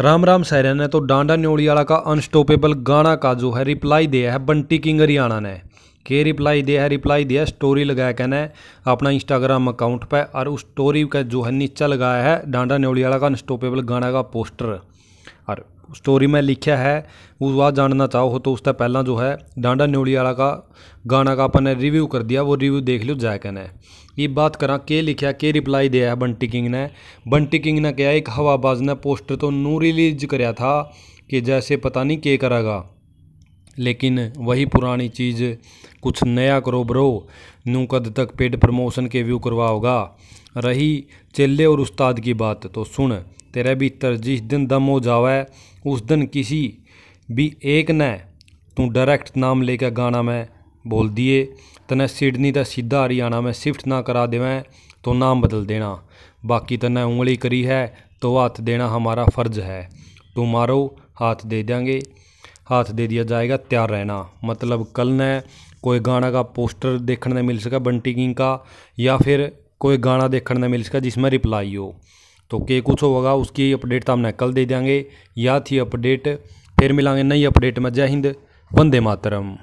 Ram Ram Syria ने तो डांडा वाला का अनस्टॉपेबल गाना का जो है रिप्लाई दिया है बंटी किंग हरियाणा ने के रिप्लाई दिया है रिप्लाई दिया है स्टोरी लगाया कहना है अपना इंस्टाग्राम अकाउंट पर और उस स्टोरी का जो है नीचा लगाया है डांडा वाला का अनस्टॉपेबल गाना का पोस्टर और स्टोरी मैं लिखा है उस बात जानना चाहो तो उसका पहला जो है डांडा न्योली वाला का गाना का अपन ने रिव्यू कर दिया वो रिव्यू देख लो जायका ने ये बात करा के लिखा के रिप्लाई दिया है बंटी किंग ने बंटी किंग ने क्या एक हवाबाज ने पोस्टर तो नू रिलीज कराया था कि जैसे पता नहीं के करेगा लेकिन वही पुरानी चीज़ कुछ नया करो ब्रो नू कद तक पेड प्रमोशन के व्यू करवाओगा रही चेले और उस्ताद की बात तो सुन तेरे भीतर जिस दिन दम हो जावे उस दिन किसी भी एक ने तू डायरेक्ट नाम लेकर गाना में बोल दिए तने सिडनी का सीधा हरियाणा में शिफ्ट ना करा देवें तो नाम बदल देना बाकी तने उंगली करी है तो हाथ देना हमारा फ़र्ज है तू मारो हाथ दे देंगे हाथ दे दिया जाएगा तैयार रहना मतलब कल ने कोई गाना का पोस्टर देखने ਨੂੰ मिल सका बंटी किंग का या फिर कोई गाना देखने में मिल सका जिसमें रिप्लाई हो तो के कुछ होगा उसकी अपडेट तो हमने कल दे देंगे या थी अपडेट फिर मिलाएंगे नई अपडेट में जय हिंद वंदे मातरम